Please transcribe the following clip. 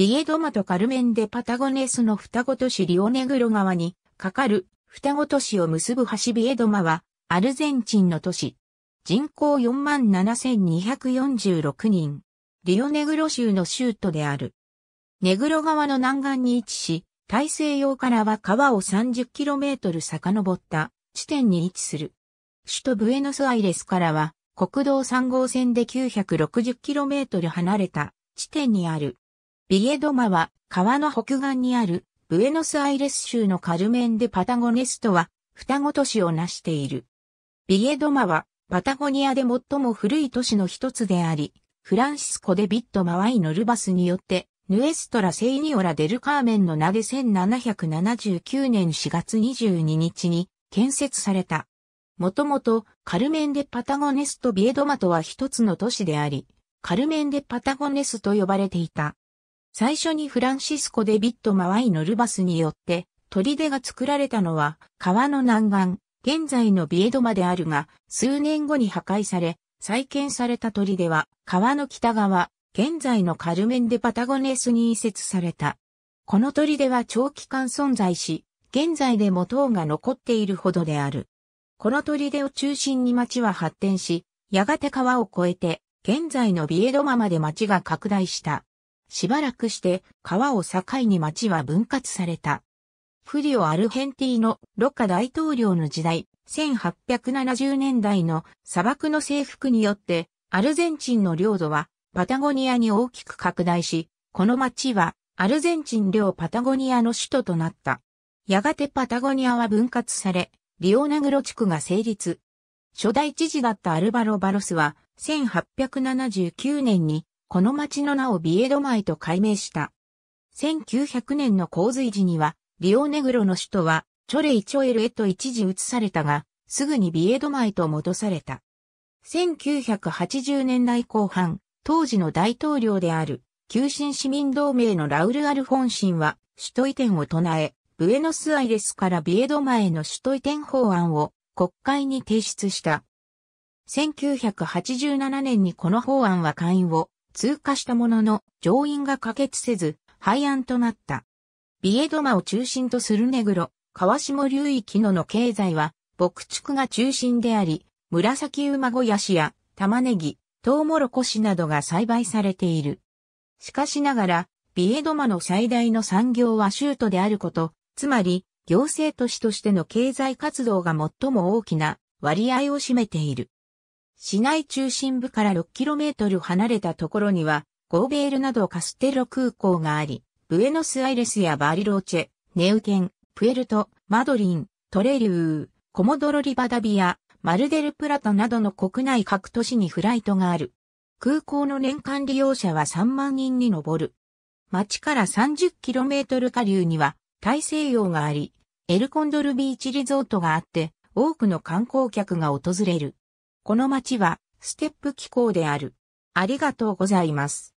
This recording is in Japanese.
リエドマとカルメンでパタゴネスの双子都市リオネグロ川にかかる双子都市を結ぶ橋ビエドマはアルゼンチンの都市。人口47,246人。リオネグロ州の州都である。ネグロ川の南岸に位置し、大西洋からは川を 30km 遡った地点に位置する。首都ブエノスアイレスからは国道3号線で 960km 離れた地点にあるビエドマは川の北岸にあるブエノスアイレス州のカルメンでパタゴネストは双子都市を成している。ビエドマはパタゴニアで最も古い都市の一つであり、フランシスコ・デビット・マワイ・ノルバスによってヌエストラ・セイニオラ・デル・カーメンの名で1779年4月22日に建設された。もともとカルメンデ・パタゴネスとビエドマとは一つの都市であり、カルメンデ・パタゴネスと呼ばれていた。最初にフランシスコ・デビット・マワイのルバスによって、砦が作られたのは、川の南岸、現在のビエドマであるが、数年後に破壊され、再建された砦は、川の北側、現在のカルメン・デ・パタゴネスに移設された。この砦は長期間存在し、現在でも塔が残っているほどである。この砦を中心に町は発展し、やがて川を越えて、現在のビエドマまで町が拡大した。しばらくして川を境に町は分割された。フリオ・アルヘンティーノ、ロカ大統領の時代、1870年代の砂漠の征服によって、アルゼンチンの領土はパタゴニアに大きく拡大し、この町はアルゼンチン領パタゴニアの首都となった。やがてパタゴニアは分割され、リオナグロ地区が成立。初代知事だったアルバロ・バロスは、1879年にこの町の名をビエドマイと改名した。1900年の洪水時には、リオネグロの首都は、チョレイチョエルへと一時移されたが、すぐにビエドマイと戻された。1980年代後半、当時の大統領である、旧新市民同盟のラウル・アルフォンシンは、首都移転を唱え、ブエノスアイレスからビエドマイの首都移転法案を国会に提出した。1987年にこの法案は会員を通過したものの上院が可決せず廃案となった。ビエドマを中心とするネグロ、川下流域のの経済は牧畜が中心であり、紫馬小屋市や玉ねぎ、トウモロコシなどが栽培されている。しかしながら、ビエドマの最大の産業は州都であること、つまり行政都市としての経済活動が最も大きな割合を占めている。市内中心部から 6km 離れたところには、ゴーベールなどカステロ空港があり、ブエノスアイレスやバリローチェ、ネウケン、プエルト、マドリン、トレリュー、コモドロリバダビア、マルデルプラタなどの国内各都市にフライトがある。空港の年間利用者は3万人に上る。町から 30km 下流には大西洋があり、エルコンドルビーチリゾートがあって、多くの観光客が訪れる。この町はステップ気候である。ありがとうございます。